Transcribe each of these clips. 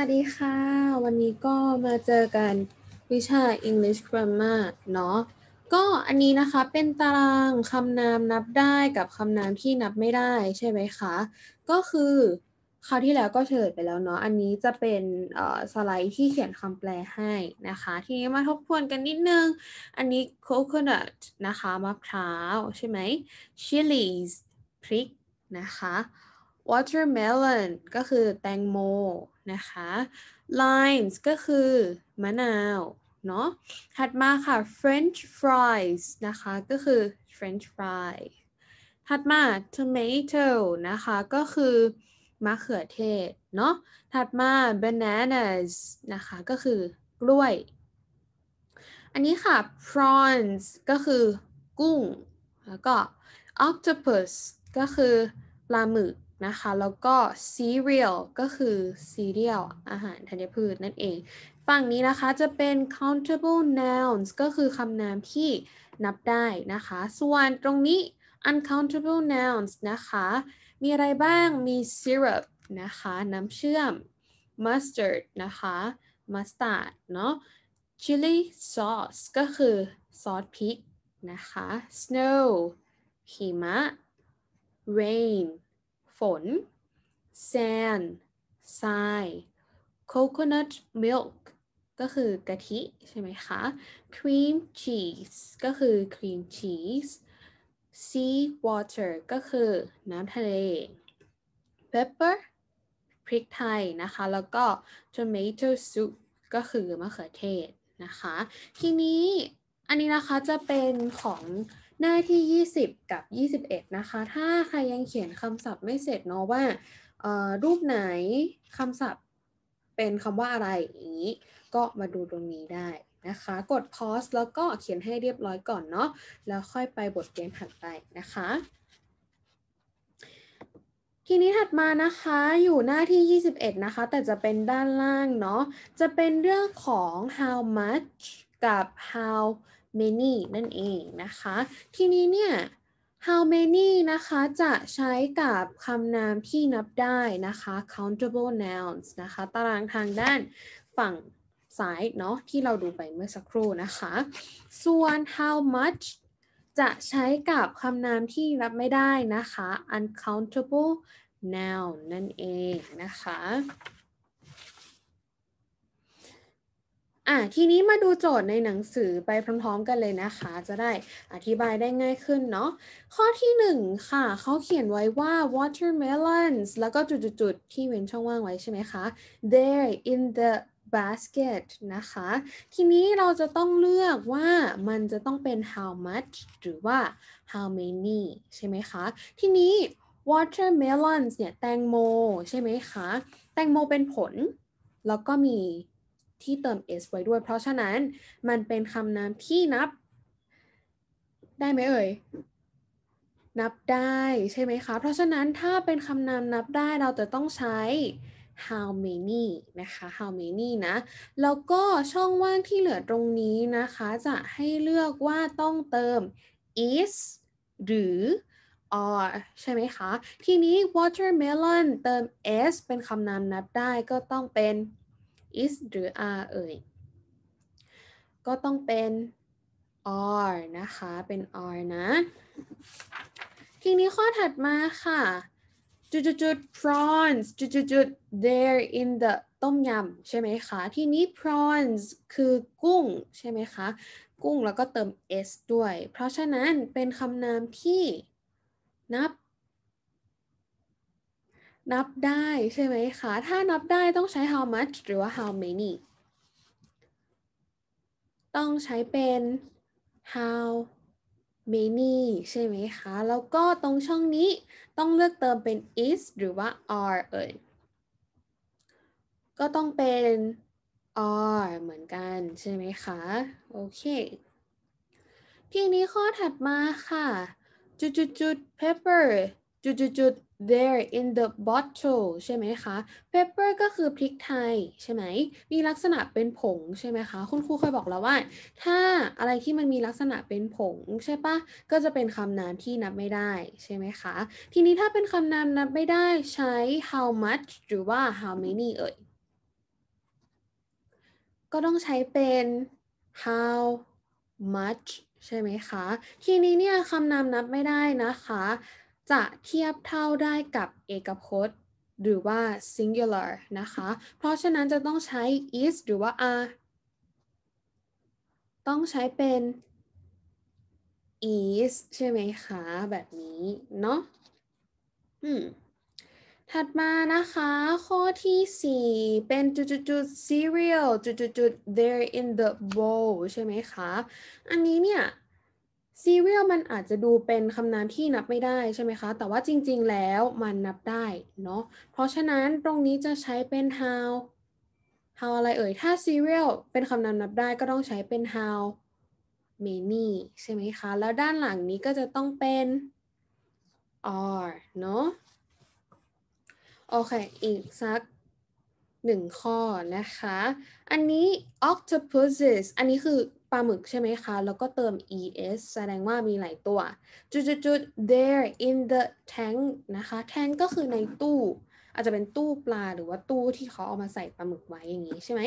วัสดีค่ะวันนี้ก็มาเจอกันวิชา English Grammar เนาะก็อันนี้นะคะเป็นตารางคำนามนับได้กับคำนามที่นับไม่ได้ใช่ไหมคะก็คือคราวที่แล้วก็เฉลยไปแล้วเนาะอันนี้จะเป็นสไลด์ที่เขียนคำแปลให้นะคะ ทีนี้มาทบทวนกันนิดนึงอันนี้ coconut นะคะมะพร้าวใช่ไหม chilies พริกนะคะ watermelon ก็คือแตงโม นะคะ limes ก็คือมะนาว เนาะ ถัดมาค่ะ french fries นะคะ ก็คือ french fry ถัดมา tomato นะคะ ก็คือมะเขือเทศ เนาะ ถัดมา bananas นะคะ ก็คือกล้วย อันนี้ค่ะ prawns ก็คือกุ้ง แล้วก็ octopus ก็คือปลาหมึกนะคะ แล้วก็ cereal ก็คือ cereal อาหาร ธัญพืช นั่นเอง ฝั่งนี้นะคะ จะเป็น countable nouns ก็คือ คำนามที่นับได้นะคะส่วนตรงนี้ uncountable nouns นะคะ มีอะไรบ้างมี syrup นะคะ น้ำเชื่อม mustard นะคะ mustard เนาะ chili sauce ก็คือ ซอสพริกนะคะ snow หิมะ rain ฝน sand ทราย coconut milk ก็คือกะทิ ใช่ไหมคะ cream cheese ก็คือครีมชีส sea water ก็คือน้ำทะเล pepper พริกไทยนะคะ แล้วก็ tomato soup ก็คือ มะเขือเทศนะคะ ทีนี้อันนี้นะคะจะเป็นของหน้าที่ 20 กับ 21 นะคะ ถ้าใครยังเขียนคำศัพท์ไม่เสร็จ เนาะ ว่า รูปไหนคำศัพท์เป็นคำว่าอะไร อย่างนี้ ก็มาดูตรงนี้ได้ นะคะ กดพอยส์แล้วก็เขียนให้เรียบร้อยก่อน เนาะ แล้วค่อยไปบทเรียนถัดไปนะคะ ทีนี้ถัดมา นะคะ อยู่หน้าที่ 21 นะคะ แต่จะเป็นด้านล่าง เนาะ จะเป็นเรื่องของ how much กับ how many นั่นเองนะคะ ทีนี้เนี่ย how many นะคะจะใช้กับคำนามที่นับได้นะคะ countable nouns นะคะ ตารางทางด้านฝั่งซ้ายเนาะ ที่เราดูไปเมื่อสักครู่นะคะ ส่วน how much จะใช้กับคำนามที่รับไม่ได้นะคะ uncountable noun นั่นเองนะคะอ่ะทีนี้มาดูโจทย์ในหนังสือไปพร้อมๆกันเลยนะคะ จะได้อธิบายได้ง่ายขึ้นเนาะข้อที่1ค่ะ เขาเขียนไว้ว่า watermelons แล้วก็จุดๆที่เว้นช่องว่างไว้ใช่ไหมคะ there in the basket นะคะ ทีนี้เราจะต้องเลือกว่ามันจะต้องเป็น how much หรือว่า how many ใช่ไหมคะ ทีนี้ watermelons เนี่ย แตงโมใช่ไหมคะ แตงโมเป็นผล แล้วก็มีที่เติม s ไว้ด้วย เพราะฉะนั้น มันเป็นคำนามที่นับ ได้ไหมเอ่ย นับได้ใช่ไหมคะ เพราะฉะนั้นถ้าเป็นคำนามนับได้ เราจะต้องใช้ how many นะคะ how many นะ แล้วก็ช่องว่างที่เหลือตรงนี้นะคะ จะให้เลือกว่าต้องเติม is หรือ are ใช่ไหมคะ ทีนี้ watermelon เติม s เป็นคำนามนับได้ ก็ต้องเป็น is หรือ are เอ่ย ก็ต้องเป็น are นะคะ เป็น are นะ ทีนี้ข้อถัดมาค่ะ จุดจุดจุด prawns จุดจุดจุด there in the ต้มยำ ใช่ไหมคะ ทีนี้ prawns คือกุ้ง ใช่ไหมคะ กุ้งแล้วก็เติม s ด้วย เพราะฉะนั้นเป็นคำนามที่นับนับได้ ใช่ไหมคะ ถ้านับได้ต้องใช้ how much หรือว่า how many ต้องใช้เป็น how many ใช่ไหมคะ แล้วก็ตรงช่องนี้ต้องเลือกเติมเป็น is หรือว่า are เอ่ย ก็ต้องเป็น are เหมือนกันใช่ไหมคะ โอเคเพียงนี้ข้อถัดมาค่ะ จุดจุดจุด pepper จุดจุดจุด there in the bottle ใช่ไหมคะ pepper ก็คือพริกไทยใช่ไหมมีลักษณะเป็นผงใช่ไหมคะคุณครูเคยบอกแล้วว่า ถ้าอะไรที่มันมีลักษณะเป็นผงใช่ปะก็จะเป็นคำนามที่นับไม่ได้ใช่ไหมคะทีนี้ถ้าเป็นคำนามนับไม่ได้ใช้ how much หรือว่า how many เอ่ยก็ต้องใช้เป็น how much ใช่ไหมคะ ทีนี้เนี่ยคำนามนับไม่ได้นะคะจะเทียบเท่าได้กับเอกพจน์หรือว่า singular นะคะ เพราะฉะนั้นจะต้องใช้ is หรือว่า are ต้องใช้เป็น is ใช่ไหมคะ แบบนี้ เนาะอืมถัดมานะคะข้อที่ 4 เป็น จุดจุดจุด cereal จุดจุดจุด t h e r e in the bowl ใช่ไหมคะ อันนี้เนี่ยซีเรียลมันอาจจะดูเป็นคำนามที่นับไม่ได้ใช่ไหมคะ แต่ว่าจริงๆแล้วมันนับได้ เนาะเพราะฉะนั้นตรงนี้จะใช้เป็น how how อะไรเอ่ย ถ้า serial เป็นคำนามนับได้ก็ต้องใช้เป็น how many ใช่ไหมคะ แล้วด้านหลังนี้ก็จะต้องเป็น are เนาะโอเค อีกสักหนึ่งข้อนะคะ อันนี้ octopuses อันนี้คือปลาหมึกใช่ไหมคะ แล้วก็เติม es แสดงว่ามีหลายตัว จุดๆ there in the tank นะคะ tank ก็คือในตู้ อาจจะเป็นตู้ปลาหรือว่าตู้ที่เขาเอามาใส่ปลาหมึกไว้อย่างนี้ใช่ไหม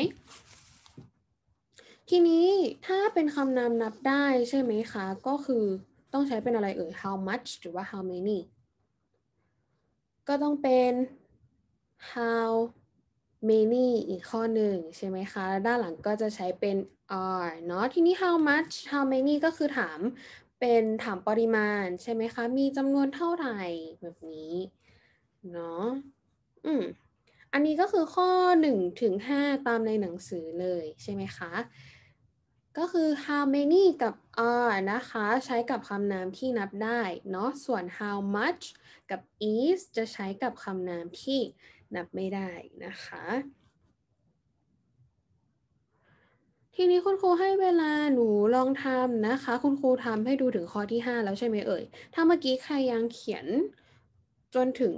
ทีนี้ถ้าเป็นคำนามนับได้ใช่ไหมคะ ก็คือต้องใช้เป็นอะไรเอ่ย how much หรือว่า how many ก็ต้องเป็น how many อีกข้อหนึ่งใช่ไหมคะด้านหลังก็จะใช้เป็น are เนาะทีนี้ how much how many ก็คือถามเป็นถามปริมาณ ใช่ไหมคะ มีจำนวนเท่าไหร่ แบบนี้เนาะอืมอันนี้ก็คือข้อ1ถึง5ตามในหนังสือเลย ใช่ไหมคะ ก็คือ how many กับ are นะคะ ใช้กับคำนามที่นับได้เนาะส่วน how much กับ is จะใช้กับคำนามที่นับไม่ได้นะคะ ทีนี้คุณครูให้เวลาหนูลองทำนะคะ คุณครูทำให้ดูถึงข้อที่ 5 แล้วใช่ไหมเอ่ย ถ้าเมื่อกี้ใครยังเขียนจนถึง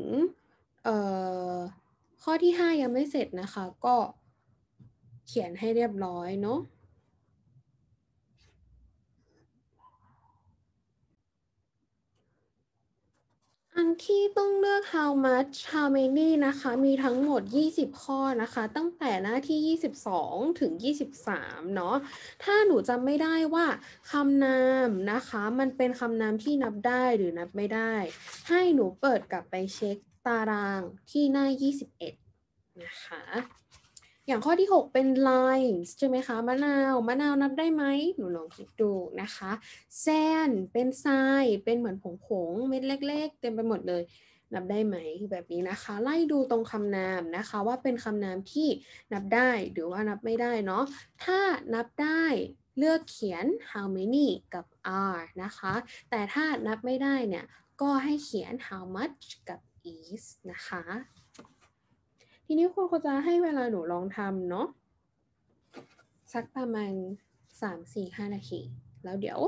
ข้อที่ 5 ยังไม่เสร็จนะคะ ก็เขียนให้เรียบร้อยเนาะอันที่ต้องเลือก how much how many นะคะ มีทั้งหมด 20ข้อนะคะ ตั้งแต่หน้าที่ 22 ถึง 23 เนาะ ถ้าหนูจำไม่ได้ว่าคำนามนะคะ มันเป็นคำนามที่นับได้หรือนับไม่ได้ ให้หนูเปิดกลับไปเช็คตารางที่หน้า 21 นะคะอย่างข้อที่ 6 เป็น l i n e s ใช่ไหมคะมะนาวมะนาวนับได้ไหมหนูลองคิดดูนะคะ sand เป็นทรายเป็นเหมือนผงผงเม็ดเล็กๆเต็มไปหมดเลย นับได้ไหมแบบนี้นะคะ ไล่ดูตรงคำนามนะคะว่าเป็นคำนามที่นับได้หรือว่านับไม่ได้เนาะถ้านับได้เลือกเขียน how many กับ are นะคะ แต่ถ้านับไม่ได้เนี่ยก็ให้เขียน how much กับ is นะคะทีนี้คุณครูจะให้เวลาหนูลองทำเนาะสักประมาณ 3-4-5 นาที แล้วเดี๋ยว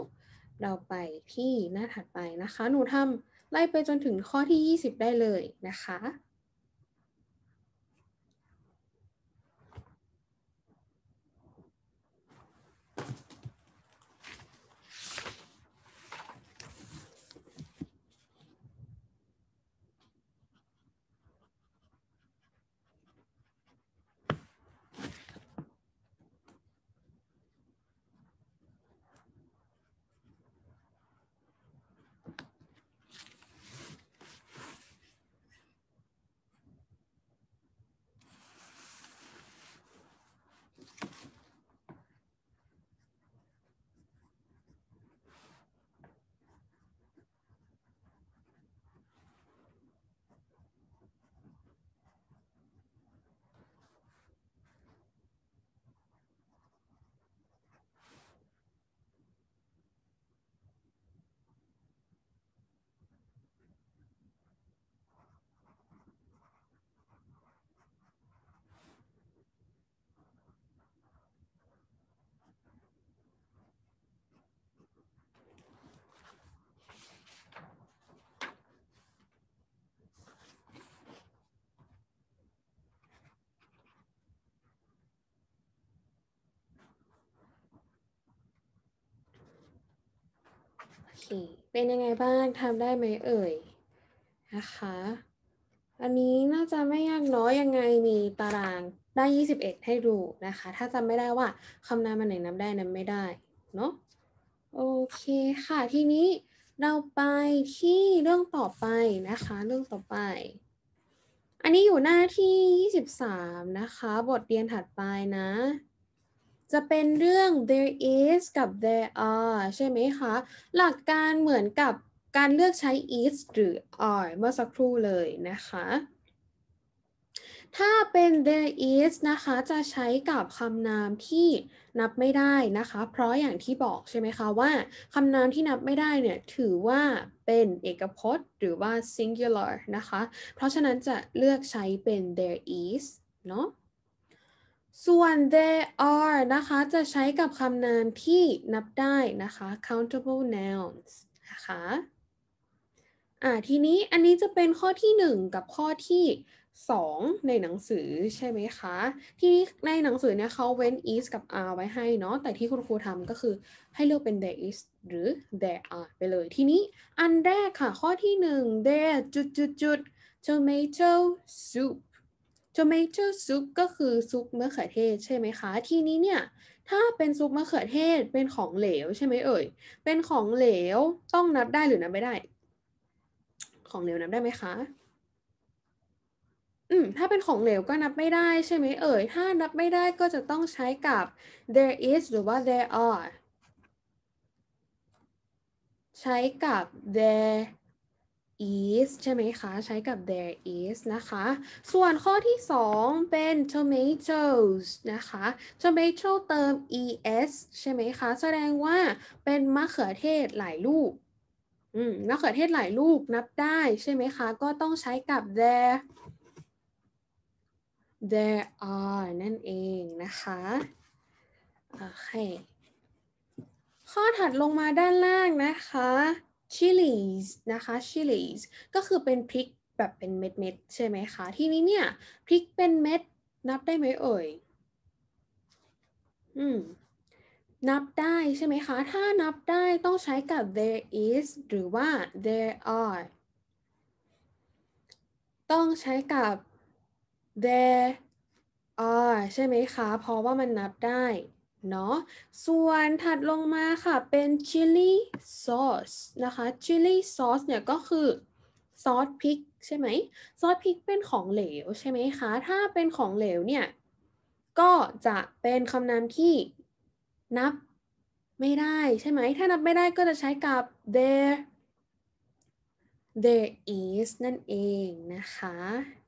เราไปที่หน้าถัดไปนะคะ หนูทำไล่ไปจนถึงข้อที่ 20 ได้เลยนะคะเคเป็นยังไงบ้างทำได้ไหมเอ่ยนะคะ อันนี้น่าจะไม่ยากเนาะยังไงมีตาราง ได้ 21 ให้ดูนะคะ ถ้าจำไม่ได้ว่าคำนามอันไหนนำได้นำไม่ได้เนาะโอเคค่ะทีนี้เราไปที่เรื่องต่อไปนะคะ เรื่องต่อไป อันนี้อยู่หน้าที่23นะคะ บทเรียนถัดไปนะจะเป็นเรื่อง there is กับ there are ใช่ไหมคะ หลักการเหมือนกับการเลือกใช้ is หรือ are เมื่อสักครู่เลยนะคะ ถ้าเป็น there is นะคะ จะใช้กับคำนามที่นับไม่ได้นะคะ เพราะอย่างที่บอก ใช่ไหมคะว่าคำนามที่นับไม่ได้เนี่ยถือว่าเป็นเอกพจน์หรือว่า singular นะคะ เพราะฉะนั้นจะเลือกใช้เป็น there is เนาะส่วน they are นะคะ จะใช้กับคำนามที่นับได้นะคะ countable nouns นะคะอ่าทีนี้อันนี้จะเป็นข้อที่ 1 กับข้อที่ 2 ในหนังสือใช่ไหมคะ ที่ในหนังสือเนี่ยเขาเว้น is กับ are ไว้ให้เนาะ แต่ที่คุณครูทำก็คือให้เลือกเป็น there is หรือ there are ไปเลย ทีนี้อันแรกค่ะข้อที่ 1 there จุดจุดจุด tomato soup t o ม a t o s ซุปก็คือซุปมะเขือเทศใช่ไหมคะ ทีนี้เนี่ยถ้าเป็นซุปมะเขือเทศเป็นของเหลวใช่ไหมเอ่ยเป็นของเหลวต้องนับได้หรือนับไม่ได้ ของเหลวนับได้ไหมคะอืมถ้าเป็นของเหลว ก็นับไม่ได้ ใช่ไหมเอ่ยถ้านับไม่ได้ก็จะต้องใช้กับ there is หรือว่า there are ใช้กับ there is ใช่ไหมคะ ใช้กับ there is นะคะ ส่วนข้อที่ 2 เป็น tomatoes นะคะ tomato เติม es ใช่ไหมคะ แสดงว่า เป็นมะเขือเทศหลายลูกอืมมะเขือเทศหลายลูก นับได้ ใช่ไหมคะ ก็ต้องใช้กับ there there are นั่นเองนะคะโอเคข้อถัดลงมาด้านล่างนะคะชิลีสนะคะชิลีสก็คือเป็นพริกแบบเป็นเม็ดเม็ดใช่ไหมคะทีนี้เนี่ยพริกเป็นเม็ดนับได้ไหมเอ่ยอืมนับได้ใช่ไหมคะ ถ้านับได้ต้องใช้กับ there is หรือว่า there are ต้องใช้กับ there are ใช่ไหมคะเพราะว่ามันนับได้เนาะ ส่วนถัดลงมาค่ะ เป็นชิลลี่ซอสนะคะชิลลี่ซอสเนี่ยก็คือซอสพริกใช่ไหมซอสพริกเป็นของเหลว ใช่ไหมคะ ถ้าเป็นของเหลวเนี่ย ก็จะเป็นคำนามที่นับไม่ได้ใช่ไหมถ้านับไม่ได้ก็จะใช้กับ there there is นั่นเองนะคะ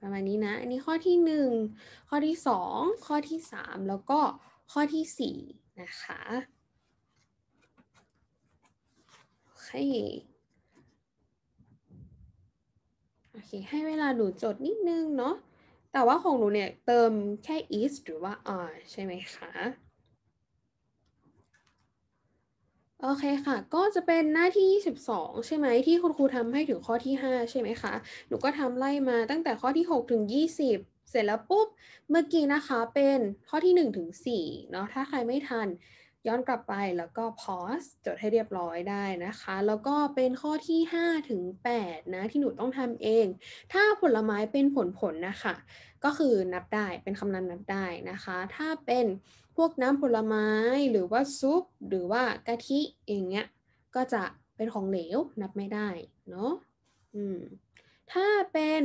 ประมาณนี้นะ อันนี้ข้อที่ 1 ข้อที่ 2 ข้อที่ 3 แล้วก็ข้อที่สี่นะคะโอเคโอเคให้เวลาหนูจดนิดนึงเนาะแต่ว่าของหนูเนี่ยเติมแค่ is หรือว่า are ใช่ไหมคะ โอเคค่ะ ก็จะเป็นหน้าที่ 22 ใช่ไหมที่คุณครูทำให้ถึงข้อที่ 5 ใช่ไหมคะ หนูก็ทำไล่มาตั้งแต่ข้อที่ 6 ถึง 20เสร็จแล้วปุ๊บ เมื่อกี้นะคะเป็นข้อที่1ถึง4เนาะ ถ้าใครไม่ทันย้อนกลับไปแล้วก็ pause จดให้เรียบร้อยได้นะคะ แล้วก็เป็นข้อที่5ถึง8นะที่หนูต้องทำเอง ถ้าผลไม้เป็นผลผลนะคะก็คือนับได้เป็นคำนำนับได้นะคะ ถ้าเป็นพวกน้ำผลไม้หรือว่าซุป หรือว่ากะทิอย่างเงี้ยก็จะเป็นของเหลวนับไม่ได้เนาะ อืม ถ้าเป็น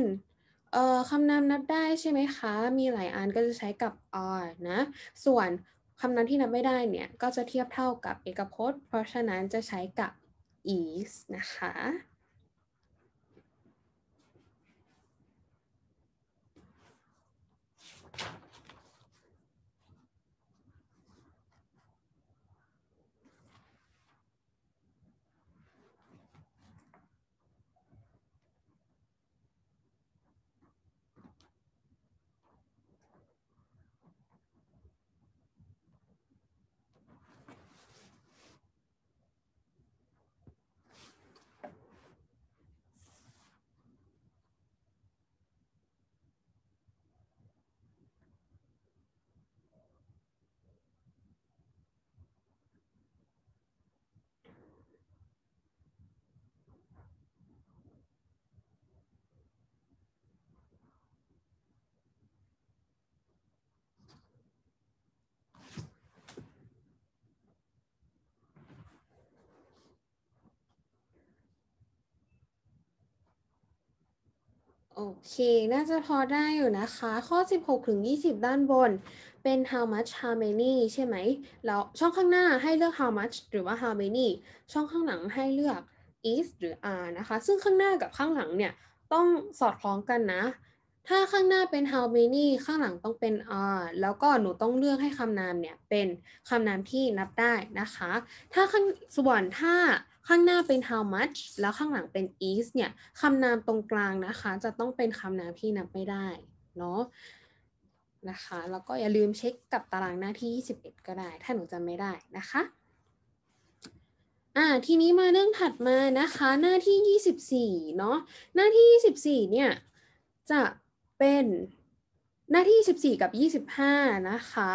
เอ่อคำนามนับได้ใช่ไหมคะ มีหลายอันก็จะใช้กับ are นะ ส่วนคำนามที่นับไม่ได้เนี่ย ก็จะเทียบเท่ากับเอกพจน์ เพราะฉะนั้นจะใช้กับ is นะคะโอเค น่าจะพอได้อยู่นะคะ ข้อ 16 ถึง 20 ด้านบน เป็น how much how many ใช่ไหมแล้วช่องข้างหน้าให้เลือก how much หรือว่า how many ช่องข้างหลังให้เลือก is หรือ are นะคะ ซึ่งข้างหน้ากับข้างหลังเนี่ย ต้องสอดคล้องกันนะ ถ้าข้างหน้าเป็น how many ข้างหลังต้องเป็น are แล้วก็หนูต้องเลือกให้คำนามเนี่ย เป็นคำนามที่นับได้นะคะ ถ้าข้างส่วนถ้าข้างหน้าเป็น how much แล้วข้างหลังเป็น is เนี่ย คำนามตรงกลางนะคะ จะต้องเป็นคำนามที่นับไม่ได้ เนาะ นะคะ แล้วก็อย่าลืมเช็คกับตารางหน้าที่21 ก็ได้ ถ้าหนูจำไม่ได้นะคะ อ่า ทีนี้มาเรื่องถัดมานะคะ หน้าที่ 24 เนาะ หน้าที่ 24 เนี่ย จะเป็นหน้าที่ 2 4 กับ 25 นะคะ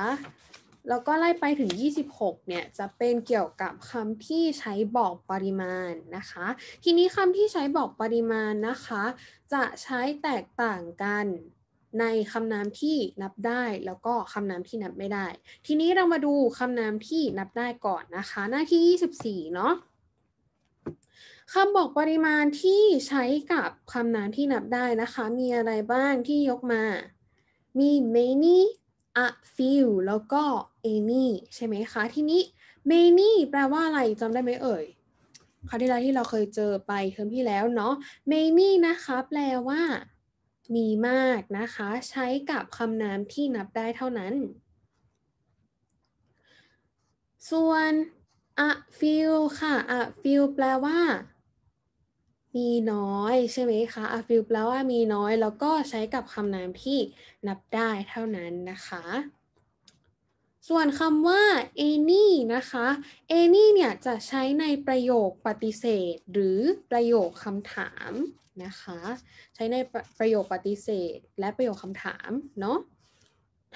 แล้วก็ไล่ไปถึง 26 เนี่ย จะเป็นเกี่ยวกับคำที่ใช้บอกปริมาณนะคะ ทีนี้คำที่ใช้บอกปริมาณนะคะ จะใช้แตกต่างกันในคำนามที่นับได้ แล้วก็คำนามที่นับไม่ได้ ทีนี้เรามาดูคำนามที่นับได้ก่อนนะคะ หน้าที่ 24 เนาะคำบอกปริมาณที่ใช้กับคำนามที่นับได้นะคะ มีอะไรบ้างที่ยกมา มี many a few แล้วก็ any ใช่ไหมคะ ทีนี้ many แปลว่าอะไรจำได้ไหมเอ่ยคราวที่แล้วที่เราเคยเจอไปเทอมที่แล้วเนาะ many นะคะแปลว่า มีมากนะคะ ใช้กับคำนามที่นับได้เท่านั้น ส่วน a few ค่ะ a few แปลว่ามีน้อยใช่ไหมคะอาฟิวแปลว่ามีน้อยแล้วก็ใช้กับคำนามที่นับได้เท่านั้นนะคะ ส่วนคำว่า any นะคะ any เนี่ยจะใช้ในประโยคปฏิเสธหรือประโยคคำถามนะคะ ใช้ในปรประโยคปฏิเสธและประโยคคำถามเนาะ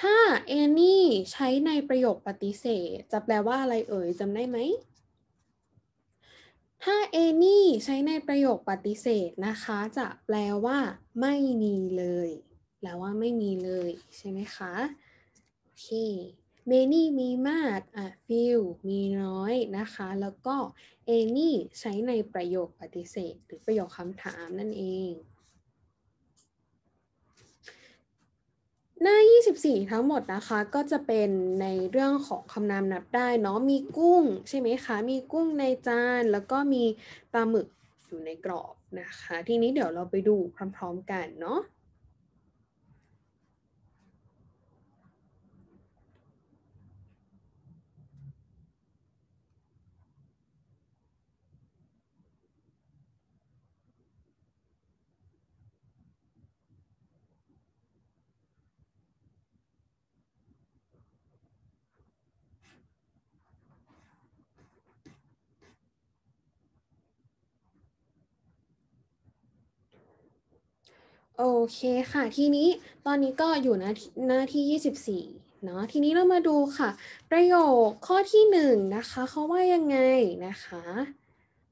ถ้า any ใช้ในประโยคปฏิเสธ จะแปลว่าอะไรเอ่ยจำได้ไหมถ้า any ใช้ในประโยคปฏิเสธนะคะ จะแปลว่าไม่มีเลย แปลว่าไม่มีเลยใช่ไหมคะโอเค many มีมากอ่ะ few มีน้อยนะคะ แล้วก็ any ใช้ในประโยคปฏิเสธ หรือประโยคคำถามนั่นเองหน้า24 ทั้งหมดนะคะ ก็จะเป็นในเรื่องของคำนามนับได้เนาะ มีกุ้งใช่ไหมคะ มีกุ้งในจาน แล้วก็มีปลาหมึกอยู่ในกรอบนะคะ ทีนี้เดี๋ยวเราไปดูพร้อมๆกันเนาะโอเคค่ะ ทีนี้ตอนนี้ก็อยู่หน้าที่หน้าที่ 24เนาะทีนี้เรามาดูค่ะประโยคข้อที่ 1นนะคะเขาว่ายังไงนะคะ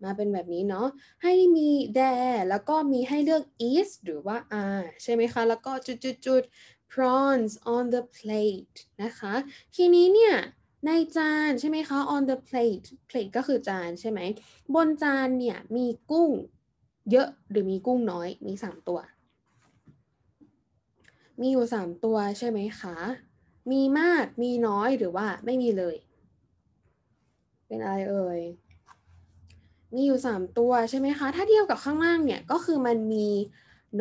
มาเป็นแบบนี้เนาะให้มี there แล้วก็มีให้เลือก is หรือว่า are ใช่ไหมคะ แล้วก็ จุดๆๆ prawns on the plate นะคะ ทีนี้เนี่ยในจานใช่ไหมคะ on the plate plate ก็คือจานใช่ไหมบนจานเนี่ยมีกุ้งเยอะหรือมีกุ้งน้อยมี 3 ตัวมีอยู่สามตัวใช่ไหมคะ มีมากมีน้อยหรือว่าไม่มีเลย เป็นอะไรเอ่ย มีอยู่สามตัวใช่ไหมคะ ถ้าเทียบกับข้างล่างเนี่ยก็คือมันมี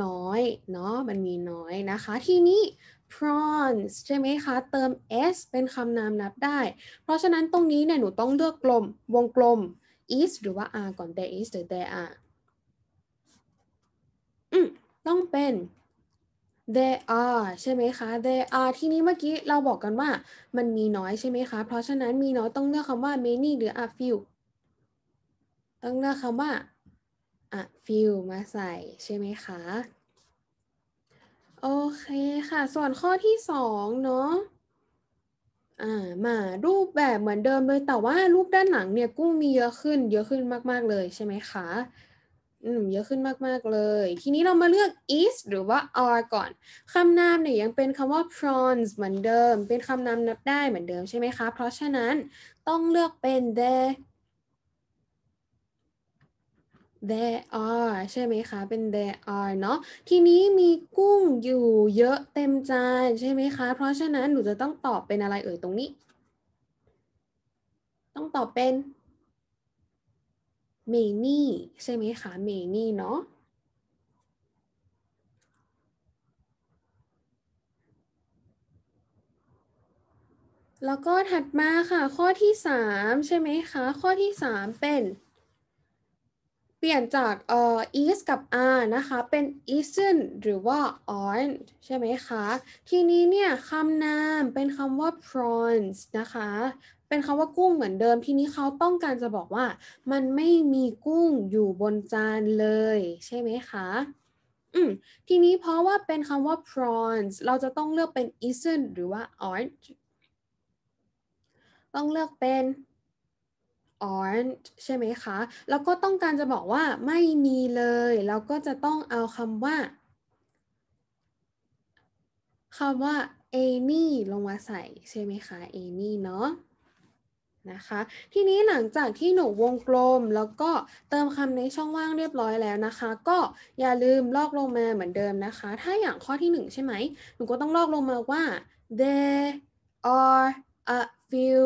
น้อยเนาะ มันมีน้อยนะคะ ทีนี้ prawns ใช่ไหมคะ เติม s เป็นคำนามนับได้ เพราะฉะนั้นตรงนี้เนี่ยหนูต้องเลือกกลมวงกลม is หรือว่า are ก่อน there is หรือ there are อืมต้องเป็น t h e y are ใช่ไหมคะ t h e y are ที่นี้เมื่อกี้เราบอกกันว่ามันมีน้อยใช่ไหมคะ เพราะฉะนั้นมีน้อยต้องเลือกคำว่า many หรือ a few ต้องเลือกคำว่า a few มาใส่ใช่ไหมคะ โอเคค่ะ ส่วนข้อที่สองเนาะอ่ามารูปแบบเหมือนเดิมเลยแต่ว่ารูปด้านหลังเนี่ยกุ้งมีเยอะขึ้นเยอะขึ้นมากๆเลยใช่ไหมคะเยอะขึ้นมาก ๆ เลย ทีนี้เรามาเลือก is หรือว่า are ก่อนคำนามเนี่ยยังเป็นคำว่า prawns เหมือนเดิม เป็นคำนามนับได้เหมือนเดิมใช่ไหมคะ เพราะฉะนั้นต้องเลือกเป็น t h e there are ใช่ไหมคะ เป็น there are เนาะทีนี้มีกุ้งอยู่เยอะเต็มจานใช่ไหมคะ เพราะฉะนั้นหนูจะต้องตอบเป็นอะไรเอ่ยตรงนี้ ต้องตอบเป็นเมนี่ใช่ไหมคะเมนี่เนาะ แล้วก็ถัดมาค่ะข้อที่ 3 ใช่ไหมคะ ข้อที่ 3 เป็น เปลี่ยนจากเอ่อ is กับ are นะคะ เป็น isn't หรือว่า aren't ใช่ไหมคะ ทีนี้เนี่ยคำนามเป็นคำว่า prawns นะคะเป็นคำว่ากุ้งเหมือนเดิมที่นี้เขาต้องการจะบอกว่า มันไม่มีกุ้งอยู่บนจานเลย ใช่ไหมคะอืมทีนี้เพราะว่าเป็นคำว่า prawns เราจะต้องเลือกเป็น isn't หรือว่า aren't ต้องเลือกเป็น aren't ใช่ไหมคะ แล้วก็ต้องการจะบอกว่าไม่มีเลย เราก็จะต้องเอาคำว่าคำว่า any ลงมาใส่ใช่ไหมคะ any เนาะนะคะ ทีนี้หลังจากที่หนูวงกลมแล้วก็เติมคำในช่องว่างเรียบร้อยแล้วนะคะ ก็อย่าลืมลอกลงมาเหมือนเดิมนะคะ ถ้าอย่างข้อที่1ใช่ไหมหนูก็ต้องลอกลงมาว่า there are a few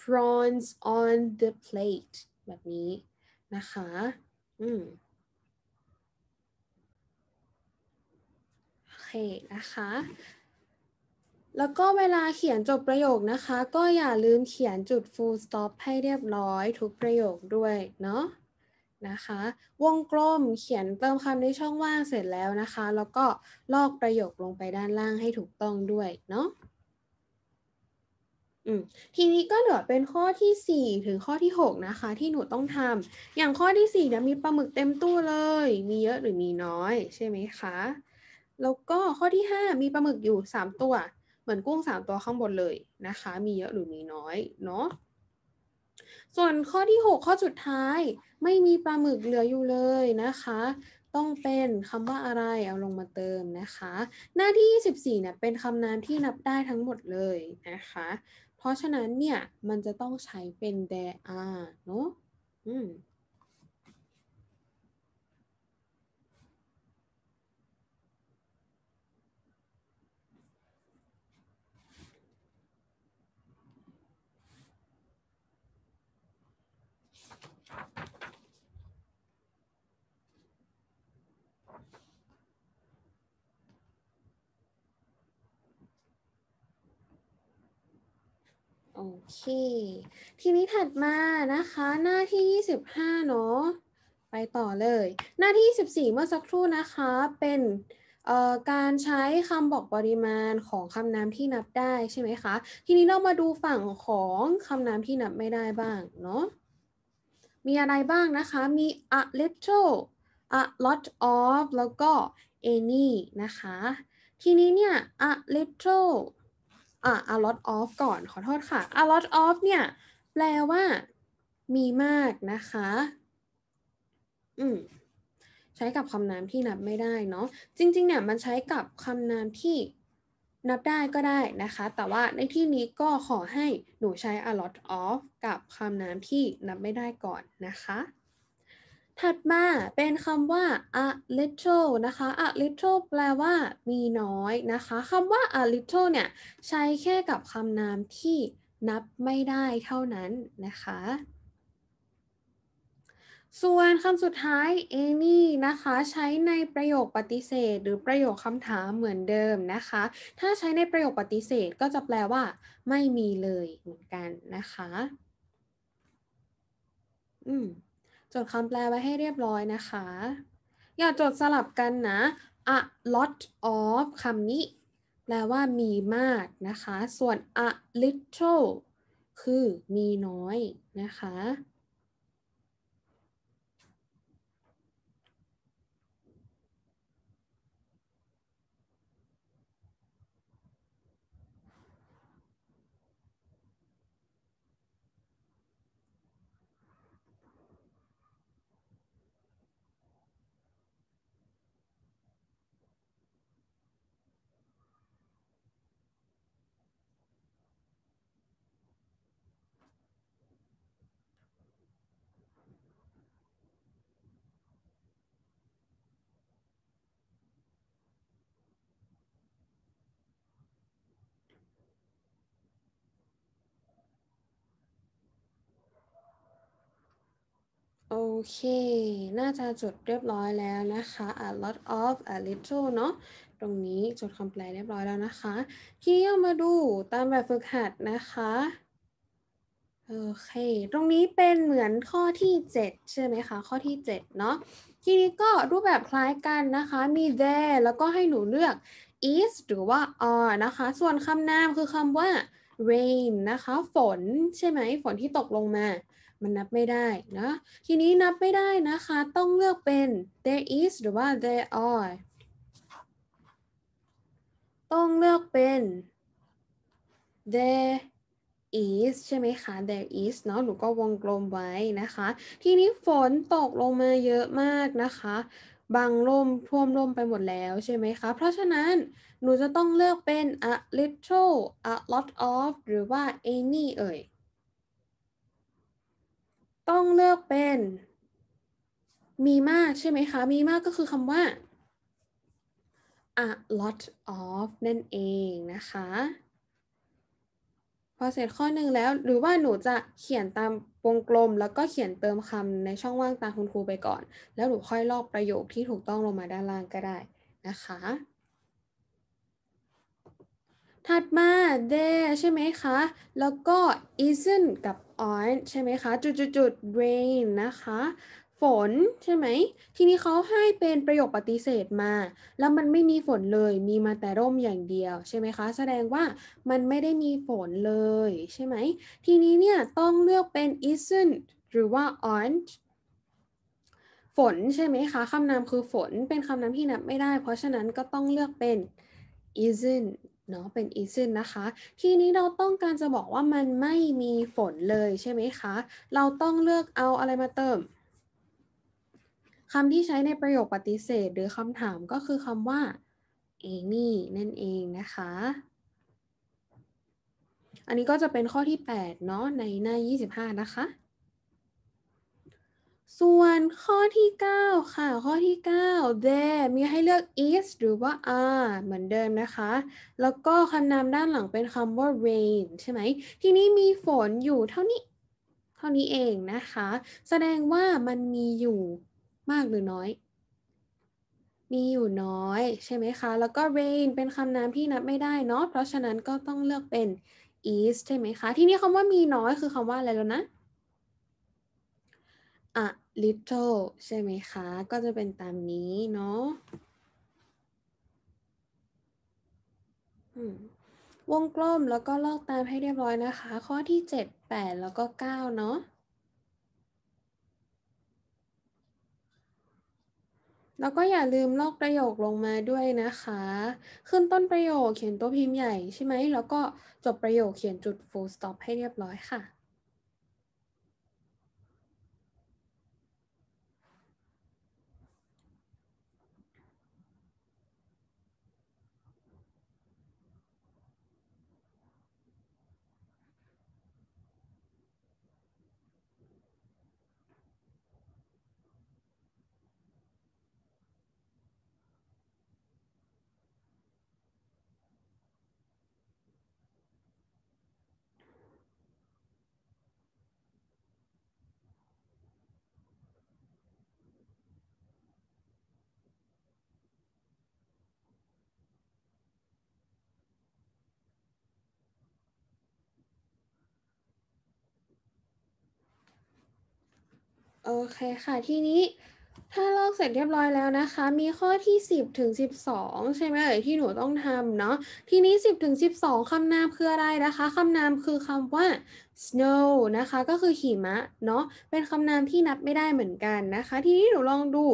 prawns on the plate แบบนี้นะคะ อืมโอเคนะคะแล้วก็เวลาเขียนจบประโยคนะคะ ก็อย่าลืมเขียนจุด full stop ให้เรียบร้อยทุกประโยคด้วยเนาะนะคะ วงกลมเขียนเติมคำในช่องว่างเสร็จแล้วนะคะ แล้วก็ลอกประโยคลงไปด้านล่างให้ถูกต้องด้วยเนาะทีนี้ก็เหลือเป็นข้อที่4ถึงข้อที่6 นะคะ ที่หนูต้องทำอย่างข้อที่4เนี่ยมีปลาหมึกเต็มตู้เลยมีเยอะหรือมีน้อยใช่ไหมคะแล้วก็ข้อที่ 5 มีปลาหมึกอยู่ 3 ตัวเหมือนกุ้ง3ตัวข้างบนเลยนะคะ มีเยอะหรือมีน้อยเนาะส่วนข้อที่ 6 ข้อสุดท้าย ไม่มีปลาหมึกเหลืออยู่เลยนะคะ ต้องเป็นคำว่าอะไรเอาลงมาเติมนะคะ หน้าที่ 24เนี่ยเป็นคำนามที่นับได้ทั้งหมดเลยนะคะ เพราะฉะนั้นเนี่ยมันจะต้องใช้เป็น there are เนาะอืมโอเค ทีนี้ถัดมานะคะ หน้าที่ 25 เนาะไปต่อเลย หน้าที่ 24 เมื่อสักครู่นะคะ เป็นการใช้คำบอกปริมาณของคำนามที่นับได้ใช่ไหมคะ ทีนี้เรามาดูฝั่งของคำนามที่นับไม่ได้บ้างเนาะมีอะไรบ้างนะคะ มี a little a lot of แล้วก็ any นะคะ ทีนี้เนี่ย a little อ่า a lot of ก่อน ขอโทษค่ะ a lot of เนี่ยแปลว่ามีมากนะคะ อืมใช้กับคำนามที่นับไม่ได้เนาะ จริง ๆ เนี่ยมันใช้กับคำนามที่นับได้ก็ได้นะคะ แต่ว่าในที่นี้ก็ขอให้หนูใช้ a lot of กับคำนามที่นับไม่ได้ก่อนนะคะถัดมาเป็นคำว่า a little นะคะ a little แปลว่า มีน้อยนะคะคำว่า a little เนี่ยใช้แค่กับคำนามที่นับไม่ได้เท่านั้นนะคะ ส่วนคำสุดท้าย any นะคะ ใช้ในประโยคปฏิเสธ หรือประโยคคำถามเหมือนเดิมนะคะ ถ้าใช้ในประโยคปฏิเสธก็จะแปลว่า ไม่มีเลยเหมือนกันนะคะ อืมจดคำแปลไว้ให้เรียบร้อยนะคะ อย่าจดสลับกันนะ a lot of คำนี้แปลว่ามีมากนะคะ ส่วน a little คือมีน้อยนะคะโอเค น่าจะจดเรียบร้อยแล้วนะคะ a lot of a little เนาะตรงนี้จดคำแปลเรียบร้อยแล้วนะคะ ทีนี้เรามาดูตามแบบฝึกหัดนะคะ โอเค ตรงนี้เป็นเหมือนข้อที่ 7 ใช่ไหมคะ ข้อที่ 7 เนาะ ทีนี้ก็รูปแบบคล้ายกันนะคะ มี there แล้วก็ให้หนูเลือก is หรือว่า are นะคะ ส่วนคำนามคือคำว่า rain นะคะ ฝนใช่ไหม ฝนที่ตกลงมามันนับไม่ได้นะทีนี้นับไม่ได้นะคะ ต้องเลือกเป็น there is หรือว่า there are ต้องเลือกเป็น there is ใช่ไหมคะ there is เนาะหนูก็วงกลมไว้นะคะทีนี้ฝนตกลงมาเยอะมากนะคะบางร่มท่วมร่มไปหมดแล้ว ใช่ไหมคะ เพราะฉะนั้นหนูจะต้องเลือกเป็น a little a lot of หรือว่า any เอ่ยต้องเลือกเป็นมีมากใช่ไหมคะ มีมากก็คือคำว่า a lot of นั่นเองนะคะ พอเสร็จข้อหนึ่งแล้วหรือว่าหนูจะเขียนตามวงกลมแล้วก็เขียนเติมคำในช่องว่างตามคุณครูไปก่อน แล้วหนูค่อยลอกประโยคที่ถูกต้องลงมาด้านล่างก็ได้นะคะถัดมา there ใช่ไหมคะ แล้วก็ isn't กับ aren't ใช่ไหมคะ จุดจุดจุด rain นะคะ ฝนใช่ไหม ทีนี้เขาให้เป็นประโยคปฏิเสธมา แล้วมันไม่มีฝนเลย มีมาแต่ร่มอย่างเดียว ใช่ไหมคะ แสดงว่ามันไม่ได้มีฝนเลย ใช่ไหม ทีนี้เนี่ย ต้องเลือกเป็น isn't หรือว่า aren't ฝนใช่ไหมคะ คำนามคือฝน เป็นคำนามที่นับไม่ได้ เพราะฉะนั้นก็ต้องเลือกเป็น isn't เนาะเป็น isn't นะคะ ทีนี้เราต้องการจะบอกว่ามันไม่มีฝนเลยใช่ไหมคะ เราต้องเลือกเอาอะไรมาเติมคำที่ใช้ในประโยคปฏิเสธหรือคำถามก็คือคำว่า any นั่นเองนะคะ อันนี้ก็จะเป็นข้อที่8เนาะในหน้า 25 นะคะส่วนข้อที่ 9 ค่ะ ข้อที่9 there มีให้เลือก is หรือว่า are เหมือนเดิมนะคะ แล้วก็คำนามด้านหลังเป็นคำว่า rain ใช่ไหม ทีนี้มีฝนอยู่เท่านี้ เท่านี้เองนะคะ แสดงว่ามันมีอยู่มากหรือน้อย มีอยู่น้อย ใช่ไหมคะ แล้วก็ rain เป็นคำนามที่นับไม่ได้เนาะ เพราะฉะนั้นก็ต้องเลือกเป็น is ใช่ไหมคะ ทีนี้คำว่ามีน้อยคือคำว่าอะไรแล้วนะ a little ใช่ไหมคะ ก็จะเป็นตามนี้เนาะวงกลมแล้วก็ลอกตามให้เรียบร้อยนะคะ ข้อที่7 8 แล้วก็ 9 เนาะ แล้วก็อย่าลืมลอกประโยคลงมาด้วยนะคะ ขึ้นต้นประโยคเขียนตัวพิมพ์ใหญ่ใช่ไหม แล้วก็จบประโยคเขียนจุด full stop ให้เรียบร้อยค่ะโอเคค่ะทีนี้ ถ้าลอกเสร็จเรียบร้อยแล้วนะคะ มีข้อที่ 10 ถึง 12 ใช่ไหมเอ่ยที่หนูต้องทำเนาะทีนี้ 10ถึง12คำนามคืออะไรนะคะคำนามคือคำว่า snow นะคะ ก็คือหิมะเนาะเป็นคำนามที่นับไม่ได้เหมือนกันนะคะ ทีนี้หนูลองดู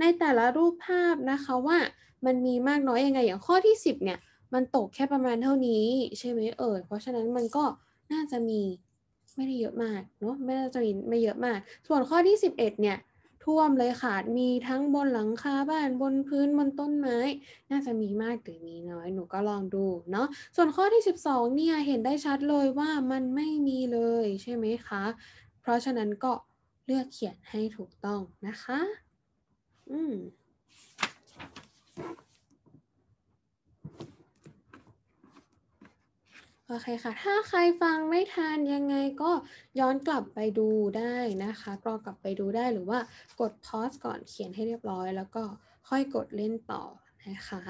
ในแต่ละรูปภาพนะคะว่า มันมีมากน้อยยังไงอย่างข้อที่ 10เนี่ยมันตกแค่ประมาณเท่านี้ใช่ไหมเอ่ยเพราะฉะนั้นมันก็น่าจะมีไม่ได้เยอะมากเนาะไม่ได้จะมีไม่เยอะมาก ส่วนข้อที่ 11 เนี่ย ท่วมเลยค่ะมีทั้งบนหลังคาบ้านบนพื้น บนต้นไม้ น่าจะมีมากหรือมีน้อย หนูก็ลองดูเนาะส่วนข้อที่ 12 เนี่ยเห็นได้ชัดเลยว่ามันไม่มีเลยใช่ไหมคะ เพราะฉะนั้นก็เลือกเขียนให้ถูกต้องนะคะ อืมโอเคค่ะ ถ้าใครฟังไม่ทันยังไงก็ย้อนกลับไปดูได้นะคะกรอกลับไปดูได้หรือว่ากดพอสก่อนเขียนให้เรียบร้อย แล้วก็ค่อยกดเล่นต่อนะคะ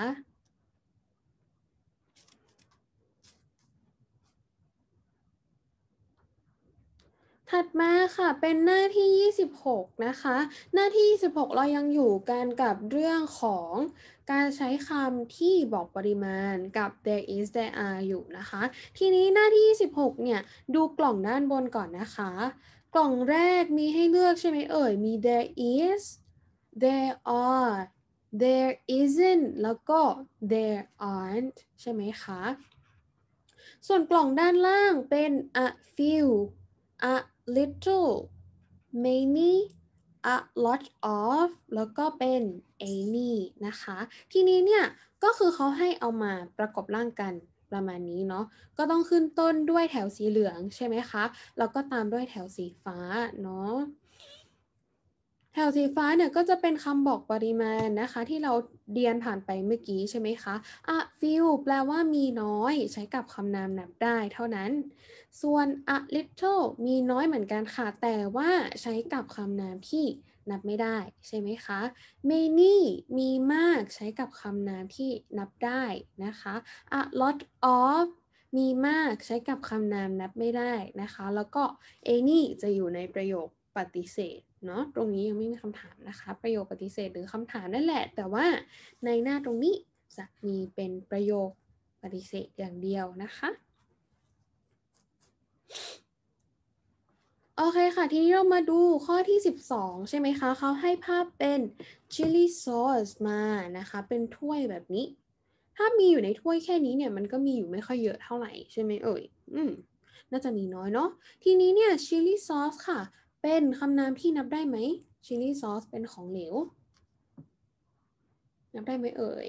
ถัดมาค่ะ เป็นหน้าที่ 26 นะคะ หน้าที่ 26 เรายังอยู่กันกับเรื่องของการใช้คำที่บอกปริมาณกับ there is there are อยู่นะคะ ทีนี้หน้าที่16เนี่ย ดูกล่องด้านบนก่อนนะคะ กล่องแรกมีให้เลือกใช่ไหมเอ่ย มี there is there are there isn't แล้วก็ there aren't ใช่ไหมคะ ส่วนกล่องด้านล่างเป็น a few a little many a lot of แล้วก็เป็น any นะคะ ทีนี้เนี่ย ก็คือเขาให้เอามาประกอบร่างกันประมาณนี้เนาะก็ต้องขึ้นต้นด้วยแถวสีเหลืองใช่ไหมคะ แล้วก็ตามด้วยแถวสีฟ้าเนาะแถวสีฟ้าเนี่ยก็จะเป็นคำบอกปริมาณนะคะ ที่เราเรียนผ่านไปเมื่อกี้ใช่ไหมคะอะ few แปลว่ามีน้อยใช้กับคำนามนับได้เท่านั้น ส่วน a little มีน้อยเหมือนกันค่ะแต่ว่าใช้กับคำนามที่นับไม่ได้ ใช่ไหมคะ many มีมากใช้กับคำนามที่นับได้นะคะ a lot of มีมากใช้กับคำนามนับไม่ได้นะคะ แล้วก็ any จะอยู่ในประโยคปฏิเสธเนาะตรงนี้ยังไม่มีคำถามนะคะ ประโยคปฏิเสธหรือคำถามนั่นแหละ แต่ว่าในหน้าตรงนี้จะมีเป็นประโยคปฏิเสธอย่างเดียวนะคะโอเคค่ะ ทีนี้เรามาดูข้อที่ 12 ใช่ไหมคะเขาให้ภาพเป็นช i l i ี่ซอสมานะคะ เป็นถ้วยแบบนี้ ถ้ามีอยู่ในถ้วยแค่นี้เนี่ย มันก็มีอยู่ไม่ค่อยเยอะเท่าไหร่ใช่ไหมเอ่ยอืมน่าจะมีน้อยเนาะทีนี้เนี่ยช i l i ี่ซอสค่ะเป็นคำนามที่นับได้ไหมชิลลี่ซอสเป็นของเหลวนับได้ไหมเอ่ย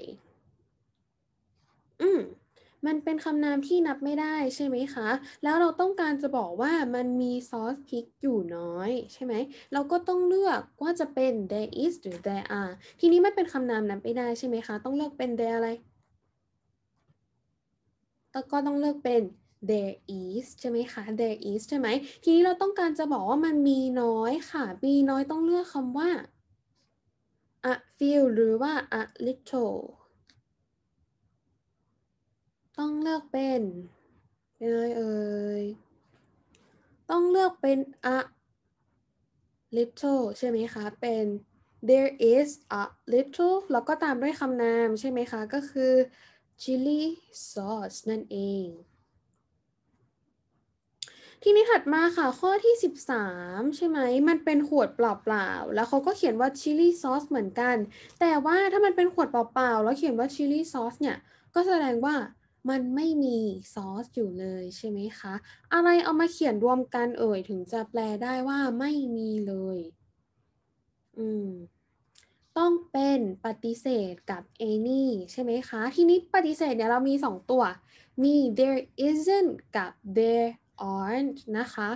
อืมมันเป็นคำนามที่นับไม่ได้ใช่ไหมคะแล้วเราต้องการจะบอกว่ามันมีซอสพริกอยู่น้อยใช่ไหมเราก็ต้องเลือกว่าจะเป็น there is หรือ there are ทีนี้ไม่เป็นคำนามนับไม่ได้ใช่ไหมคะต้องเลือกเป็น there อะไรแล้วก็ต้องเลือกเป็น there is ใช่ไหมคะ there is ใช่ไหมทีนี้เราต้องการจะบอกว่ามันมีน้อยค่ะ มีน้อยต้องเลือกคำว่า a few หรือว่า a little ต้องเลือกเป็นเป็นอะไรเอ่ยต้องเลือกเป็น a little ใช่ไหมคะ เป็น there is a little แล้วก็ตามด้วยคำนามใช่ไหมคะ ก็คือ chili sauce นั่นเองทีนี้ถัดมาค่ะข้อที่ 13 ใช่ไหมมันเป็นขวดเปล่าเปล่าแล้วเขาก็เขียนว่าชิลลี่ซอสเหมือนกัน แต่ว่าถ้ามันเป็นขวด เปล่าเปล่าแล้วเขียนว่าชิลลี่ซอสเนี่ย ก็แสดงว่ามันไม่มีซอสอยู่เลยใช่ไหมคะ อะไรเอามาเขียนรวมกันเอ่ยถึงจะแปลได้ว่าไม่มีเลยอืมต้องเป็นปฏิเสธกับ any ใช่ไหมคะทีนี้ปฏิเสธเนี่ยเรามีสองตัวมี there isn't กับ there orange นะคะ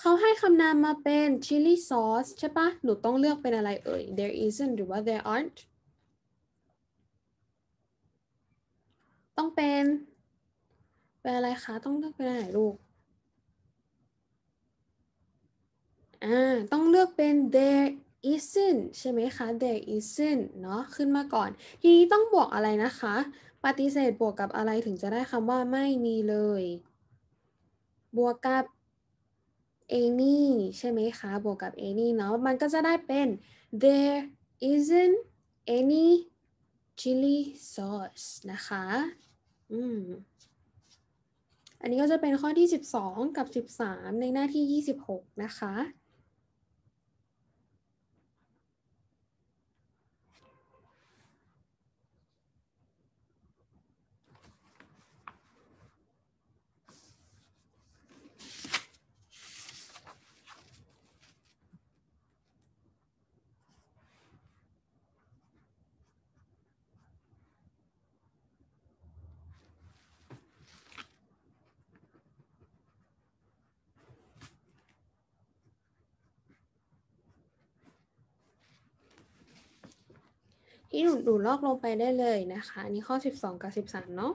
เขาให้คำนามมาเป็น chili sauce ใช่ปะหนูต้องเลือกเป็นอะไรเอ่ย there isn't หรือว่า there aren't ต้องเป็นเป็นอะไรคะ ต้องเลือกเป็นอะไรลูก อ่า ต้องเลือกเป็น there isn't ใช่ไหมคะ there isn't เนาะขึ้นมาก่อนทีนี้ต้องบวกอะไรนะคะ ปฏิเสธบวกกับอะไรถึงจะได้คำว่าไม่มีเลยบวกกับเอนี่ใช่ไหมคะ บวกกับเอนี่เนาะ มันก็จะได้เป็น there isn't any chili sauce นะคะอืมอันนี้ก็จะเป็นข้อที่ 12 กับ 13 ในหน้าที่ 26 นะคะที่หนูลอกลงไปได้เลยนะคะนี่ข้อ 12 กับ 13 เนาะ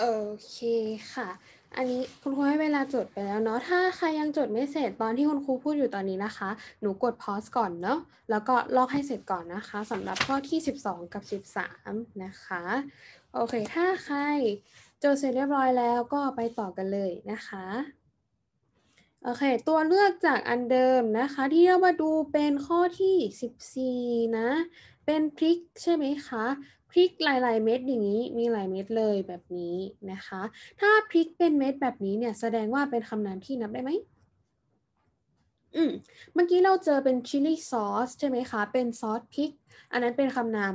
โอเคค่ะ อันนี้คุณครูให้เวลาจดไปแล้วเนาะ ถ้าใครยังจดไม่เสร็จตอนที่คุณครูพูดอยู่ตอนนี้นะคะ หนูกดพอสก่อนเนาะ แล้วก็ลอกให้เสร็จก่อนนะคะสำหรับข้อที่ 12 กับ 13 นะคะ โอเคถ้าใครจดเสร็จเรียบร้อยแล้วก็ไปต่อกันเลยนะคะ โอเค ตัวเลือกจากอันเดิมนะคะที่เรามาดูเป็นข้อที่ 14 นะ เป็นพริกใช่ไหมคะพริกหลายๆเม็ดอย่างนี้ มีหลายเม็ดเลยแบบนี้นะคะ ถ้าพริกเป็นเม็ดแบบนี้เนี่ยแสดงว่าเป็นคำนามที่นับได้ไหมอืมเมื่อกี้เราเจอเป็นชิลลี่ซอสใช่ไหมคะเป็นซอสพริกอันนั้นเป็นคำนาม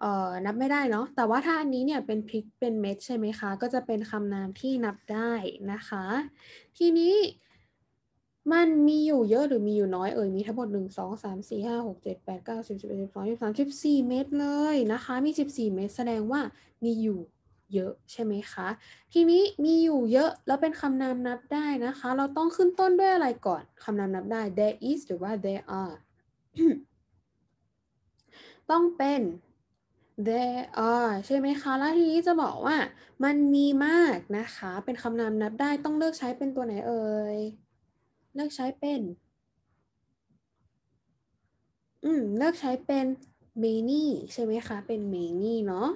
เอ่อนับไม่ได้เนาะแต่ว่าถ้าอันนี้เนี่ยเป็นพริกเป็นเม็ดใช่ไหมคะก็จะเป็นคำนามที่นับได้นะคะทีนี้มันมีอยู่เยอะหรือมีอยู่น้อย เอ่ยมีทั้งหมดหนึ่งสองสามสี่ห้าหกเจ็ดแปดเก้าสิบสิบเอ็ดสิบสองสิบสามสิบสี่เมตรเลยนะคะ มีสิบสี่เมตรแสดงว่ามีอยู่เยอะใช่ไหมคะ ทีนี้มีอยู่เยอะแล้วเป็นคำนามนับได้นะคะ เราต้องขึ้นต้นด้วยอะไรก่อน คำนามนับได้ there is หรือว่า there are ต้องเป็น there are ใช่ไหมคะ แล้วทีนี้จะบอกว่ามันมีมากนะคะ เป็นคำนามนับได้ต้องเลือกใช้เป็นตัวไหนเอ่ยเลือกใช้เป็น อืม เลือกใช้เป็น many ใช่ไหมคะ เป็น many เนาะ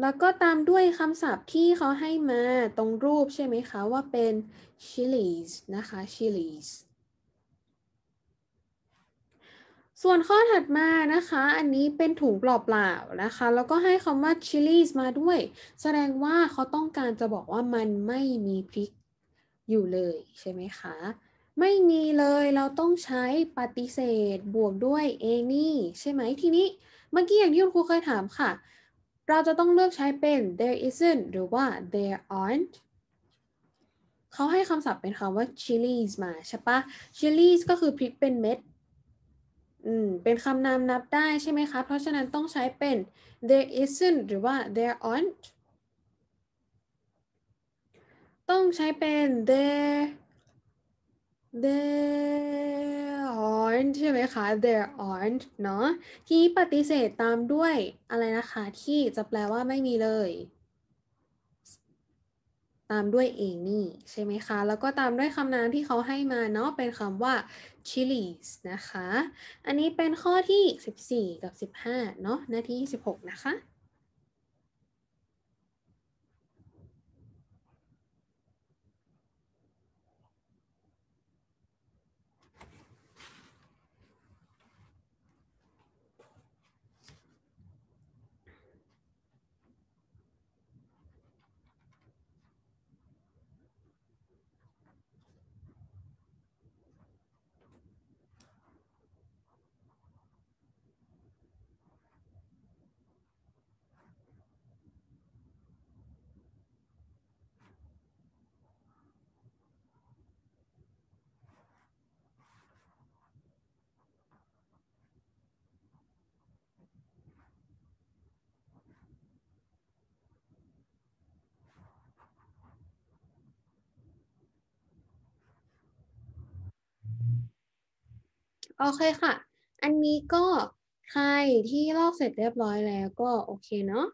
แล้วก็ตามด้วยคำศัพท์ที่เขาให้มาตรงรูปใช่ไหมคะ ว่าเป็น chilies นะคะ chilies ส่วนข้อถัดมานะคะอันนี้เป็นถุงเปล่าๆนะคะ แล้วก็ให้คำว่า chilies มาด้วย แสดงว่าเขาต้องการจะบอกว่ามันไม่มีพริกอยู่เลยใช่ไหมคะ ไม่มีเลยเราต้องใช้ปฏิเสธบวกด้วย any ใช่ไหมทีนี้เมื่อกี้อย่างที่คุณครูเคยถามค่ะ เราจะต้องเลือกใช้เป็น there isn't หรือว่า there aren't เขาให้คำศัพท์เป็นคำว่า chilies มาใช่ปะ chilies ก็คือพริกเป็นเม็ดอืมเป็นคำนามนับได้ใช่ไหมคะ เพราะฉะนั้นต้องใช้เป็น there isn't หรือว่า there aren't ต้องใช้เป็น t h e r e there aren't ใช่ไหมคะ there aren't เนาะทีนี้ปฏิเสธตามด้วยอะไรนะคะที่จะแปลว่าไม่มีเลย ตามด้วย any ใช่ไหมคะ แล้วก็ตามด้วยคำนามที่เขาให้มาเนาะเป็นคำว่า chilies นะคะ อันนี้เป็นข้อที่ 14 กับ 15 เนาะหน้าที่16นะคะโอเคค่ะ อันนี้ก็ใครที่ลอกเสร็จเรียบร้อยแล้วก็โอเคเนาะ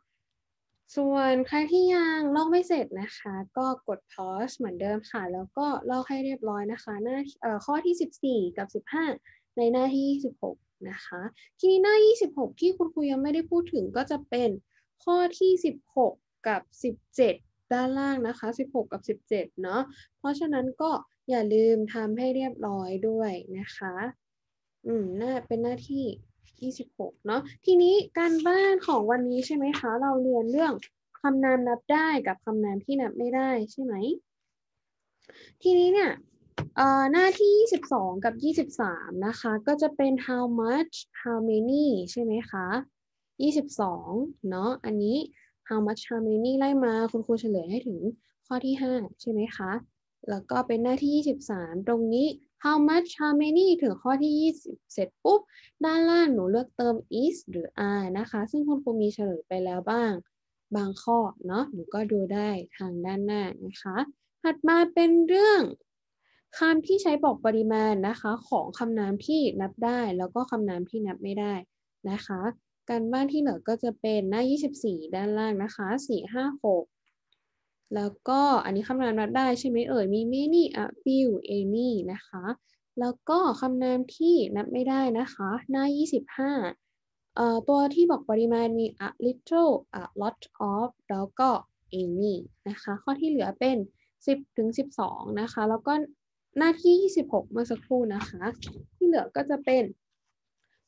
ส่วนใครที่ยังลอกไม่เสร็จนะคะ ก็กด pause เหมือนเดิมค่ะ แล้วก็ลอกให้เรียบร้อยนะคะ หน้าข้อที่ 14 กับ 15 ในหน้าที่26นะคะ ทีนี้หน้า 26 ที่คุณครูยังไม่ได้พูดถึงก็จะเป็นข้อที่ 16 กับ 17 ด้านล่างนะคะ 16 กับ 17เนาะ เพราะฉะนั้นก็อย่าลืมทำให้เรียบร้อยด้วยนะคะอืม หน้า เป็นหน้าที่26เนาะทีนี้ การบ้านของวันนี้ใช่ไหมคะ เราเรียนเรื่องคำนามนับได้กับคำนามที่นับไม่ได้ใช่ไหมทีนี้เนี่ย เออ่หน้าที่22กับ23นะคะ ก็จะเป็น how much how many ใช่ไหมคะ22เนาะอันนี้ how much how many ไล่มาคุณครูเฉลยให้ถึงข้อที่5ใช่ไหมคะ แล้วก็เป็นหน้าที่23ตรงนี้ how much how many ถึงข้อที่20เสร็จปุ๊บ ด้านล่างหนูเลือกเติม is หรือ are นะคะ ซึ่งคุณครูมีเฉลยไปแล้วบ้าง บางข้อ เนาะหนูก็ดูได้ทางด้านหน้านะคะถัดมาเป็นเรื่องคำที่ใช้บอกปริมาณนะคะ ของคำนามที่นับได้แล้วก็คำนามที่นับไม่ได้นะคะการบ้านที่เหลือก็จะเป็นหน้า 24 ด้านล่างนะคะ 4 5 6แล้วก็อันนี้คำนามนัดได้ใช่ไหมเอ่ยมี many a few any นะคะ แล้วก็คำนามที่นับไม่ได้นะคะ หน้า 25เอ่อตัวที่บอกปริมาณมี a little a lot of แล้วก็ any นะคะ ข้อที่เหลือเป็น 10ถึง12 นะคะ แล้วก็หน้าที่ 26เมื่อสักครู่นะคะ ที่เหลือก็จะเป็น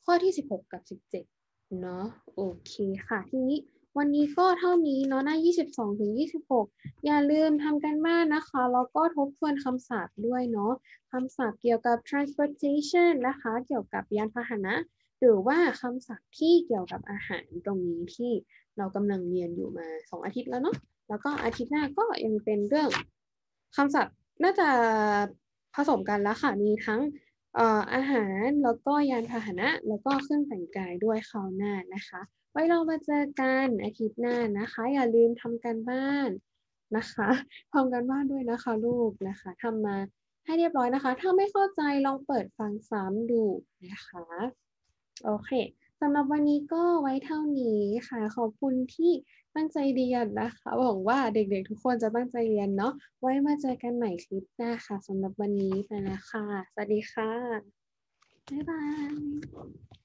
ข้อที่ 16 กับ 17 เนาะโอเคค่ะทีนี้วันนี้ก็เท่านี้เนาะหน้า 22ถึง26 อย่าลืมทำกันบ้านนะคะแล้วก็ทบทวนคำศัพท์ด้วยเนาะคำศัพท์เกี่ยวกับ transportation นะคะ เกี่ยวกับยานพาหนะ หรือว่าคำศัพท์ที่เกี่ยวกับอาหารตรงนี้ที่เรากำลังเรียนอยู่มา2อาทิตย์แล้วเนาะแล้วก็อาทิตย์หน้าก็ยังเป็นเรื่องคำศัพท์น่าจะผสมกันแล้วค่ะ มีทั้งอาหารแล้วก็ยานพาหนะ แล้วก็เครื่องแต่งกายด้วยคราวหน้านะคะไว้เรามาเจอกันอาทิตย์หน้านะคะอย่าลืมทำการบ้านนะคะทำการบ้านด้วยนะคะลูกนะคะทำมาให้เรียบร้อยนะคะถ้าไม่เข้าใจลองเปิดฟังซ้ำดูนะคะโอเคสำหรับวันนี้ก็ไว้เท่านี้ค่ะ ขอบคุณที่ตั้งใจเรียนนะคะหวังว่าเด็กๆทุกคนจะตั้งใจเรียนเนาะไว้มาเจอกันใหม่คลิปหน้าค่ะสำหรับวันนี้ไปแล้วค่ะสวัสดีค่ะบ๊ายบาย